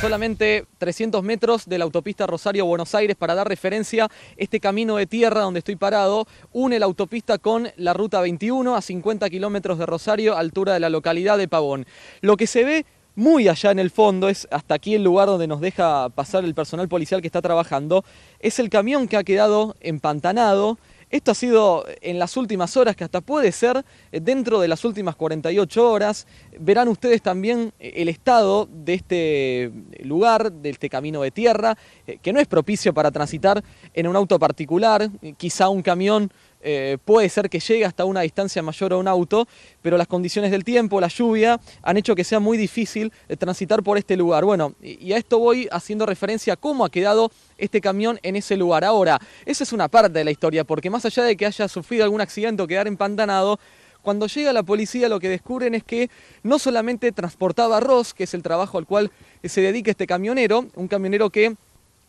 solamente 300 metros de la autopista Rosario-Buenos Aires para dar referencia. Este camino de tierra donde estoy parado une la autopista con la ruta 21 a 50 kilómetros de Rosario, altura de la localidad de Pavón. Lo que se ve muy allá en el fondo, es hasta aquí el lugar donde nos deja pasar el personal policial que está trabajando, es el camión que ha quedado empantanado esto ha sido en las últimas horas, que hasta puede ser eh, dentro de las últimas 48 horas. Verán ustedes también eh, el estado de este lugar, de este camino de tierra, eh, que no es propicio para transitar en un auto particular, quizá un camión eh, puede ser que llegue hasta una distancia mayor a un auto, pero las condiciones del tiempo, la lluvia, han hecho que sea muy difícil eh, transitar por este lugar. Bueno, y, a esto voy haciendo referencia a cómo ha quedado este camión en ese lugar. Ahora, esa es una parte de la historia, porque más allá de que haya sufrido algún accidente o quedar empantanado, cuando llega la policía lo que descubren es que no solamente transportaba arroz, que es el trabajo al cual se dedica este camionero, un camionero que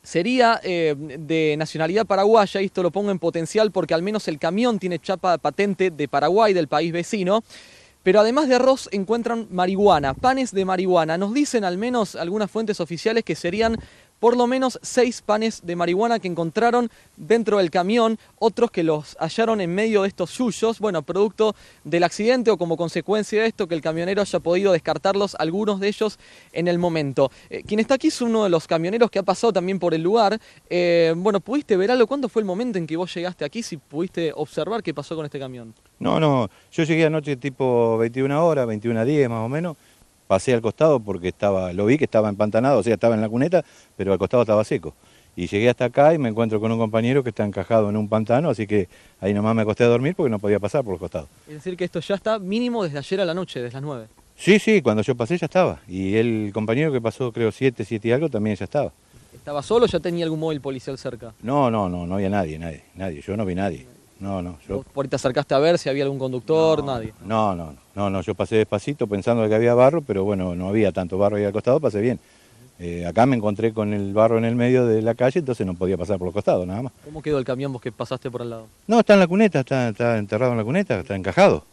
sería eh, de nacionalidad paraguaya, esto lo pongo en potencial porque al menos el camión tiene chapa patente de Paraguay, del país vecino. Pero además de arroz encuentran marihuana, panes de marihuana. Nos dicen al menos algunas fuentes oficiales que serían por lo menos seis panes de marihuana que encontraron dentro del camión, otros que los hallaron en medio de estos yuyos, bueno, producto del accidente o como consecuencia de esto que el camionero haya podido descartarlos, algunos de ellos en el momento. Eh, quien está aquí es uno de los camioneros que ha pasado también por el lugar. Eh, bueno, ¿pudiste ver algo? ¿Cuándo fue el momento en que vos llegaste aquí? Si pudiste observar qué pasó con este camión. No, no, yo llegué anoche tipo 21 horas, 21 a 10 más o menos, pasé al costado porque estaba, lo vi que estaba empantanado, o sea, estaba en la cuneta, pero al costado estaba seco. Y llegué hasta acá y me encuentro con un compañero que está encajado en un pantano, así que ahí nomás me acosté a dormir porque no podía pasar por el costado. Es decir, que esto ya está mínimo desde ayer a la noche, desde las 9. Sí, sí, cuando yo pasé ya estaba. Y el compañero que pasó, creo, 7, 7 y algo, también ya estaba. ¿Estaba solo o ya tenía algún móvil policial cerca? No, no, no, no había nadie, nadie, nadie. Yo no vi nadie no, no. Yo... ¿Por te acercaste a ver si había algún conductor? nadie. No, no, no, no, yo pasé despacito pensando que había barro, pero bueno, no había tanto barro ahí al costado, pasé bien. Eh, acá me encontré con el barro en el medio de la calle, entonces no podía pasar por el costados, nada más. ¿Cómo quedó el camión vos que pasaste por al lado? No, está en la cuneta, está, enterrado en la cuneta, está encajado.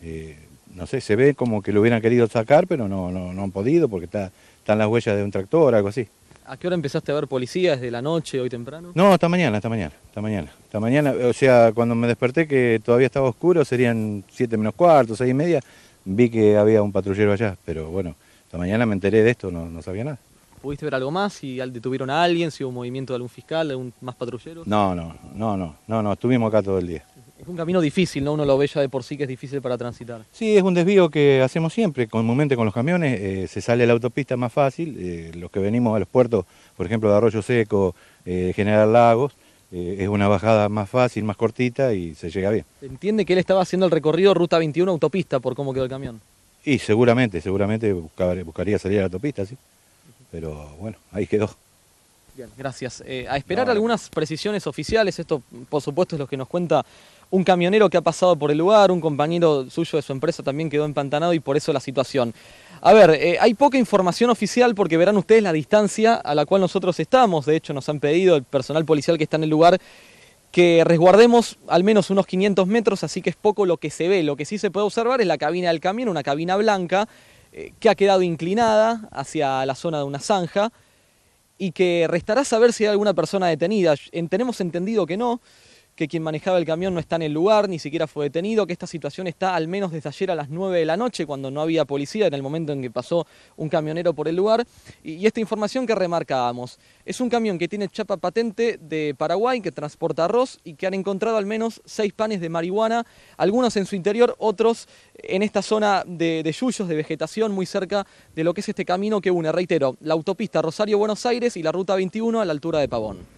Eh, no sé, se ve como que lo hubieran querido sacar, pero no, no, no han podido porque está, están las huellas de un tractor, algo así. ¿A qué hora empezaste a ver policías? ¿De la noche, hoy temprano? No, hasta mañana, hasta mañana, esta mañana. Esta mañana, o sea, cuando me desperté que todavía estaba oscuro, serían 7 menos cuarto, 6 y media, vi que había un patrullero allá, pero bueno, hasta mañana me enteré de esto, no, no sabía nada. ¿Pudiste ver algo más? ¿Si detuvieron a alguien? ¿Si hubo movimiento de algún fiscal, algún más patrullero? No, no, no, no, no, no, estuvimos acá todo el día. Es un camino difícil, ¿no? Uno lo ve ya de por sí que es difícil para transitar. Sí, es un desvío que hacemos siempre, comúnmente con los camiones, eh, se sale a la autopista más fácil, eh, los que venimos a los puertos, por ejemplo, de Arroyo Seco, eh, General Lagos, eh, es una bajada más fácil, más cortita y se llega bien. entiende que él estaba haciendo el recorrido Ruta 21 autopista por cómo quedó el camión? Y seguramente, seguramente buscaría salir a la autopista, sí. Pero bueno, ahí quedó. Bien, gracias. a esperar algunas precisiones oficiales, esto por supuesto es lo que nos cuenta un camionero que ha pasado por el lugar, un compañero suyo de su empresa también quedó empantanado y por eso la situación. A ver, eh, hay poca información oficial porque verán ustedes la distancia a la cual nosotros estamos. De hecho, nos han pedido el personal policial que está en el lugar que resguardemos al menos unos 500 metros, así que es poco lo que se ve. Lo que sí se puede observar es la cabina del camión, una cabina blanca, eh, que ha quedado inclinada hacia la zona de una zanja y que restará saber si hay alguna persona detenida. tenemos entendido que no que quien manejaba el camión no está en el lugar, ni siquiera fue detenido, que esta situación está al menos desde ayer a las 9 de la noche, cuando no había policía, en el momento en que pasó un camionero por el lugar. Y, esta información que remarcábamos, es un camión que tiene chapa patente de Paraguay, que transporta arroz y que han encontrado al menos seis panes de marihuana, algunos en su interior, otros en esta zona de, de yuyos, de vegetación, muy cerca de lo que es este camino que une, reitero, la autopista Rosario-Buenos Aires y la ruta 21 a la altura de Pavón.